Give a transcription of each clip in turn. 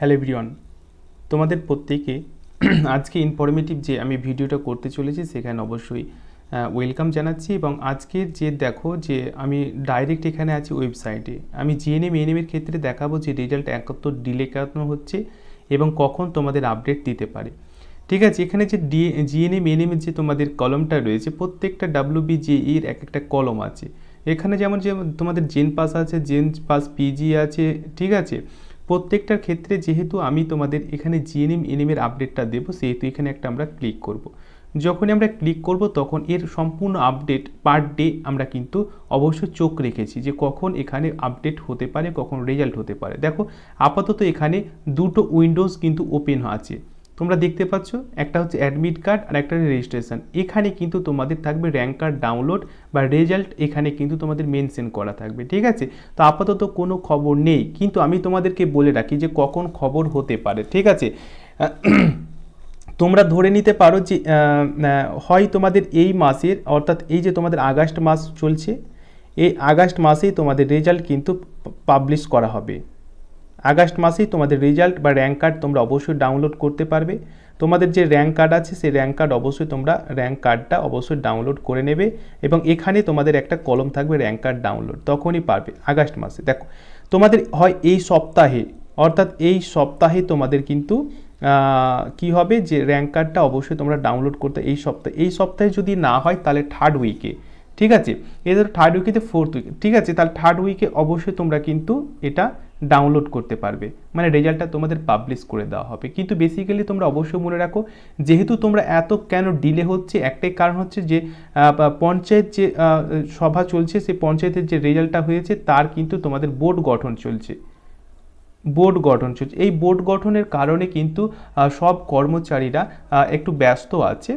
Hello everyone তোমাদের প্রত্যেকে আজকে ইনফরমেটিভ যে আমি ভিডিওটা করতে চলেছি সেখানে অবশ্যই ওয়েলকাম জানাচ্ছি এবং আজকে যে দেখো যে আমি ডাইরেক্ট এখানে আছি ওয়েবসাইটে আমি জিএনএম এনএমের ক্ষেত্রে দেখাবো যে রেজাল্ট একাত্তর ডিলে কেন হচ্ছে এবং কখন তোমাদের আপডেট দিতে পারে ঠিক আছে এখানে যে ডি জিএনএম এনএমের যে তোমাদের কলমটা রয়েছে প্রত্যেকটা ডাব্লিউবিজি এর এক একটা কলম আছে এখানে যেমন যে তোমাদের জেন পাস আছে জেন পাস পিজি আছে ঠিক আছে প্রত্যেকটার ক্ষেত্রে যেহেতু আমি তোমাদের এখানে জিএনএম এনএমের আপডেটটা দেবো সেহেতু এখানে একটা আমরা ক্লিক করব। যখনই আমরা ক্লিক করব তখন এর সম্পূর্ণ আপডেট পার ডে আমরা কিন্তু অবশ্য চোখ রেখেছি যে কখন এখানে আপডেট হতে পারে কখন রেজাল্ট হতে পারে দেখো আপাতত এখানে দুটো উইন্ডোজ কিন্তু ওপেন আছে তোমরা দেখতে পাচ্ছ একটা হচ্ছে অ্যাডমিট কার্ড আর একটা রেজিস্ট্রেশন এখানে কিন্তু তোমাদের থাকবে র্যাঙ্ক কার্ড ডাউনলোড বা রেজাল্ট এখানে কিন্তু তোমাদের মেনশেন করা থাকবে ঠিক আছে তো আপাতত কোনো খবর নেই কিন্তু আমি তোমাদেরকে বলে রাখি যে কখন খবর হতে পারে ঠিক আছে তোমরা ধরে নিতে পারো যে হয় তোমাদের এই মাসের অর্থাৎ এই যে তোমাদের আগস্ট মাস চলছে এই আগস্ট মাসেই তোমাদের রেজাল্ট কিন্তু পাবলিশ করা হবে আগস্ট মাসেই তোমাদের রেজাল্ট বা র্যাঙ্ক কার্ড তোমরা অবশ্যই ডাউনলোড করতে পারবে তোমাদের যে র্যাঙ্ক কার্ড আছে সেই র্যাঙ্ক কার্ড অবশ্যই তোমরা র্যাঙ্ক কার্ডটা অবশ্যই ডাউনলোড করে নেবে এবং এখানে তোমাদের একটা কলম থাকবে র্যাঙ্ক কার্ড ডাউনলোড তখনই পারবে আগস্ট মাসে দেখো তোমাদের হয় এই সপ্তাহে অর্থাৎ এই সপ্তাহে তোমাদের কিন্তু কি হবে যে র্যাঙ্ক কার্ডটা অবশ্যই তোমরা ডাউনলোড করতে এই সপ্তাহে এই সপ্তাহে যদি না হয় তাহলে থার্ড উইকে ঠিক আছে এ ধরো থার্ড উইকেতে ফোর্থ উইক ঠিক আছে তাহলে থার্ড উইকে অবশ্যই তোমরা কিন্তু এটা ডাউনলোড করতে পারবে মানে রেজাল্টটা তোমাদের পাবলিশ করে দেওয়া হবে কিন্তু বেসিক্যালি তোমরা অবশ্যই মনে রাখো যেহেতু তোমরা এত কেন ডিলে হচ্ছে একটাই কারণ হচ্ছে যে পঞ্চায়েত যে সভা চলছে সেই পঞ্চায়েতের যে রেজাল্টটা হয়েছে তার কিন্তু তোমাদের বোর্ড গঠন চলছে বোর্ড গঠন চলছে এই বোর্ড গঠনের কারণে কিন্তু সব কর্মচারীরা একটু ব্যস্ত আছে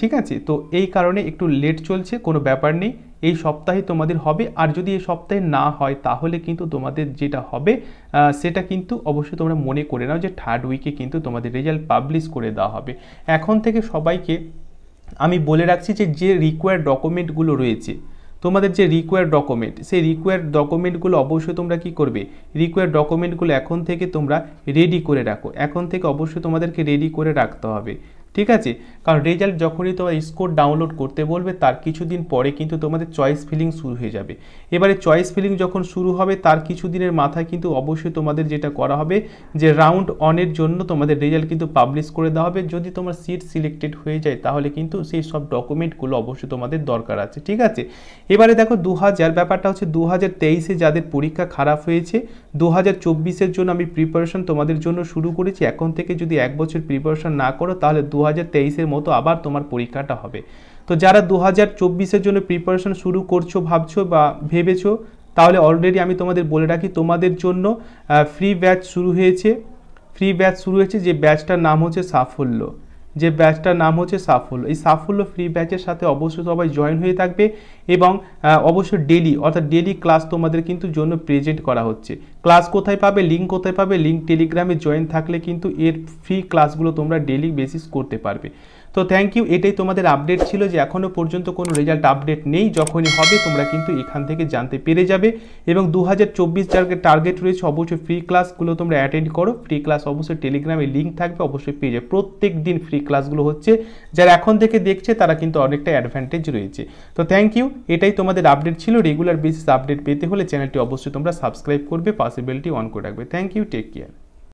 ঠিক আছে তো এই কারণে একটু লেট চলছে কোনো ব্যাপার নেই এই সপ্তাহে তোমাদের হবে আর যদি এই সপ্তাহে না হয় তাহলে কিন্তু তোমাদের যেটা হবে সেটা কিন্তু অবশ্যই তোমরা মনে করে নাও যে থার্ড উইকে কিন্তু তোমাদের রেজাল্ট পাবলিশ করে দেওয়া হবে এখন থেকে সবাইকে আমি বলে রাখছি যে যে রিকোয়ার্ড ডকুমেন্টগুলো রয়েছে তোমাদের যে রিকোয়ার্ড ডকুমেন্ট সেই রিকোয়ার্ড ডকুমেন্টগুলো অবশ্যই তোমরা কি করবে রিকোয়ার্ড ডকুমেন্টগুলো এখন থেকে তোমরা রেডি করে রাখো এখন থেকে অবশ্যই তোমাদেরকে রেডি করে রাখতে হবে ঠিক আছে কারণ রেজাল্ট যখনই তোমার স্কোর ডাউনলোড করতে বলবে তার কিছুদিন পরে কিন্তু তোমাদের চয়েস ফিলিং শুরু হয়ে যাবে এবারে চয়েস ফিলিং যখন শুরু হবে তার কিছুদিনের মাথায় কিন্তু অবশ্যই তোমাদের যেটা করা হবে যে রাউন্ড অনের জন্য তোমাদের রেজাল্ট কিন্তু পাবলিশ করে দেওয়া হবে যদি তোমার সিট সিলেক্টেড হয়ে যায় তাহলে কিন্তু সেই সব ডকুমেন্টগুলো অবশ্যই তোমাদের দরকার আছে ঠিক আছে এবারে দেখো দু ব্যাপারটা হচ্ছে দু হাজার যাদের পরীক্ষা খারাপ হয়েছে দু হাজার জন্য আমি প্রিপারেশন তোমাদের জন্য শুরু করেছি এখন থেকে যদি এক বছর প্রিপারেশন না করো তাহলে দু দু হাজার মতো আবার তোমার পরীক্ষাটা হবে তো যারা দু হাজার জন্য প্রিপারেশন শুরু করছো ভাবছো বা ভেবেছো তাহলে অলরেডি আমি তোমাদের বলে রাখি তোমাদের জন্য ফ্রি ব্যাচ শুরু হয়েছে ফ্রি ব্যাচ শুরু হয়েছে যে ব্যাচটার নাম হচ্ছে সাফল্য যে ব্যাচটার নাম হচ্ছে সাফল্য এই সাফল্য ফ্রি ব্যাচের সাথে অবশ্যই সবাই জয়েন হয়ে থাকবে এবং অবশ্যই ডেলি অর্থাৎ ডেলি ক্লাস তোমাদের কিন্তু জন্য প্রেজেন্ট করা হচ্ছে ক্লাস কোথায় পাবে লিঙ্ক কোথায় পাবে লিঙ্ক টেলিগ্রামে জয়েন থাকলে কিন্তু এর ফ্রি ক্লাসগুলো তোমরা ডেলি বেসিস করতে পারবে তো থ্যাংক ইউ এটাই তোমাদের আপডেট ছিল যে এখনও পর্যন্ত কোনো রেজাল্ট আপডেট নেই যখনই হবে তোমরা কিন্তু এখান থেকে জানতে পেরে যাবে এবং দু হাজার চব্বিশ টার্গেট রয়েছে অবশ্যই ফ্রি ক্লাসগুলো তোমরা অ্যাটেন্ড করো ফ্রি ক্লাস অবশ্যই টেলিগ্রামে লিঙ্ক থাকবে অবশ্যই পেয়ে যাবে প্রত্যেক দিন ফ্রি ক্লাসগুলো হচ্ছে যারা এখন থেকে দেখছে তারা কিন্তু অনেকটা অ্যাডভান্টেজ রয়েছে তো থ্যাংক ইউ এটাই তোমাদের আপডেট ছিল রেগুলার বেসিস আপডেট পেতে হলে চ্যানেলটি অবশ্যই তোমরা সাবস্ক্রাইব করবে possibility one could agree. Thank you. Take care.